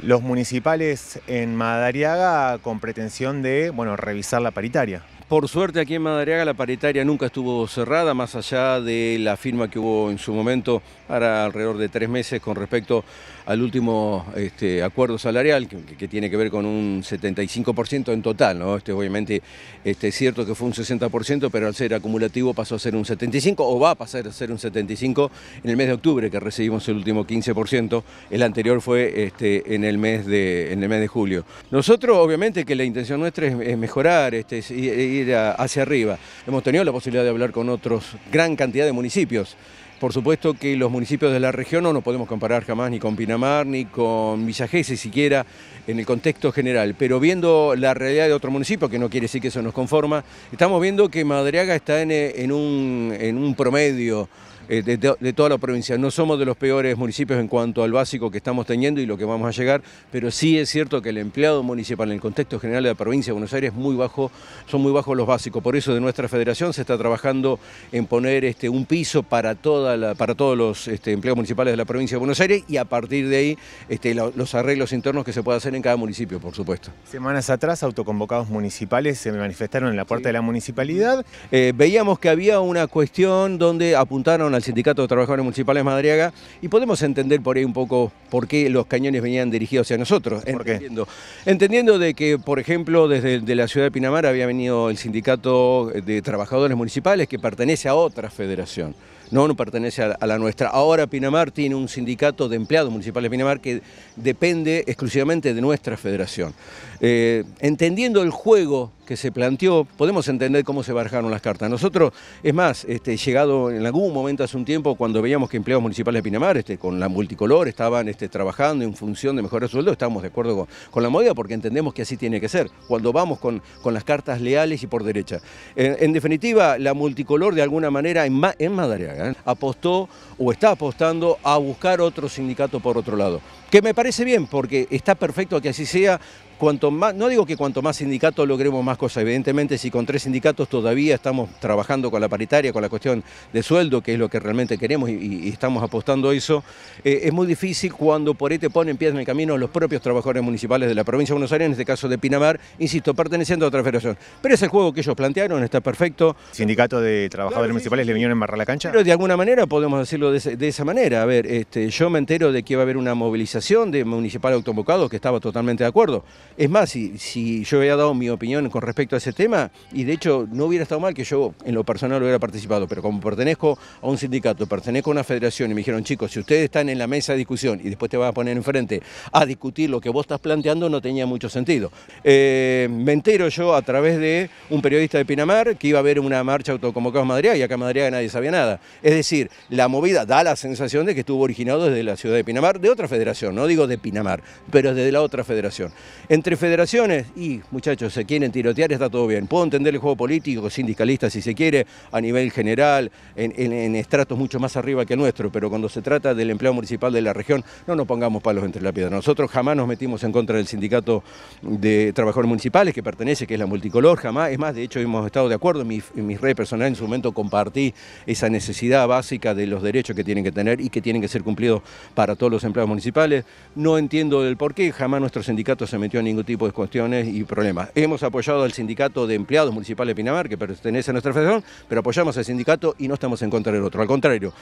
Los municipales en Madariaga con pretensión de, bueno, revisar la paritaria. Por suerte aquí en Madariaga la paritaria nunca estuvo cerrada, más allá de la firma que hubo en su momento, ahora alrededor de tres meses, con respecto al último este, acuerdo salarial, que, tiene que ver con un 75% en total, ¿no? Este, obviamente este, es cierto que fue un 60%, pero al ser acumulativo pasó a ser un 75% o va a pasar a ser un 75% en el mes de octubre, que recibimos el último 15%, el anterior fue este, en, el mes de, en el mes de julio. Nosotros, obviamente, que la intención nuestra es, mejorar, este, hacia arriba. Hemos tenido la posibilidad de hablar con otros gran cantidad de municipios por supuesto que los municipios de la región no nos podemos comparar jamás ni con Pinamar ni con ni siquiera en el contexto general, pero viendo la realidad de otro municipio, que no quiere decir que eso nos conforma, estamos viendo que Madriaga está en, eh, en, un, en un promedio eh, de, toda la provincia. No somos de los peores municipios en cuanto al básico que estamos teniendo y lo que vamos a llegar, pero sí es cierto que el empleado municipal en el contexto general de la provincia de Buenos Aires muy bajo, son muy bajos los básicos. Por eso de nuestra federación se está trabajando en poner este, un piso para toda para todos los este, empleos municipales de la provincia de Buenos Aires y a partir de ahí este, los arreglos internos que se pueda hacer en cada municipio, por supuesto. Semanas atrás, autoconvocados municipales se manifestaron en la puerta de la municipalidad. Eh, veíamos que había una cuestión donde apuntaron al Sindicato de Trabajadores Municipales Madriaga y podemos entender por ahí un poco por qué los cañones venían dirigidos hacia nosotros. ¿Por entendiendo, qué? entendiendo de que, por ejemplo, desde de la ciudad de Pinamar había venido el Sindicato de Trabajadores Municipales que pertenece a otra federación, no, no pertenece a, la nuestra. Ahora Pinamar tiene un sindicato de empleados municipales de Pinamar que depende exclusivamente de nuestra federación. Eh, entendiendo el juego que se planteó, podemos entender cómo se barajaron las cartas. Nosotros, es más, este, llegado en algún momento hace un tiempo, cuando veíamos que empleados municipales de Pinamar, este, con la multicolor, estaban este, trabajando en función de mejorar sueldo... estamos de acuerdo con, la moda porque entendemos que así tiene que ser, cuando vamos con, con las cartas leales y por derecha. En, definitiva, la multicolor de alguna manera en, en Madariaga ¿eh? apostó o está apostando a buscar otro sindicato por otro lado. Que me parece bien, porque está perfecto que así sea, más, no digo que cuanto más sindicatos logremos más cosas, evidentemente si con tres sindicatos todavía estamos trabajando con la paritaria, con la cuestión de sueldo, que es lo que realmente queremos y, estamos apostando a eso, eh, es muy difícil cuando por ahí te ponen pies en el camino los propios trabajadores municipales de la provincia de Buenos Aires, en este caso de Pinamar, insisto, perteneciendo a otra federación. Pero es el juego que ellos plantearon, está perfecto. Sindicato de Trabajadores Municipales le vinieron a embarrar la cancha. Pero de alguna manera podemos decirlo de, esa manera. A ver, este, yo me entero de que va a haber una movilización de municipal Automocado, que estaba totalmente de acuerdo. Es más, si, yo hubiera dado mi opinión con respecto a ese tema, y de hecho no hubiera estado mal que yo en lo personal hubiera participado, pero como pertenezco a un sindicato, pertenezco a una federación y me dijeron, chicos, si ustedes están en la mesa de discusión y después te vas a poner enfrente a discutir lo que vos estás planteando, no tenía mucho sentido. Eh, me entero yo a través de un periodista de Pinamar que iba a haber una marcha autoconvocada en Madrid y acá en Madrid nadie sabía nada. Es decir, la movida da la sensación de que estuvo originado desde la ciudad de Pinamar, de otra federación, no digo de Pinamar, pero desde la otra federación entre federaciones, y muchachos, se quieren tirotear, está todo bien. Puedo entender el juego político, sindicalista si se quiere, a nivel general, en, estratos mucho más arriba que nuestro, pero cuando se trata del empleo municipal de la región, no nos pongamos palos entre la piedra. Nosotros jamás nos metimos en contra del sindicato de trabajadores municipales que pertenece, que es la multicolor, jamás. Es más, de hecho, hemos estado de acuerdo. En mi, red personal en su momento compartí esa necesidad básica de los derechos que tienen que tener y que tienen que ser cumplidos para todos los empleados municipales. No entiendo el por qué, jamás nuestro sindicato se metió ningún tipo de cuestiones y problemas. Hemos apoyado al sindicato de empleados municipales de Pinamar, que pertenece a nuestra federación, pero apoyamos al sindicato y no estamos en contra del otro, al contrario.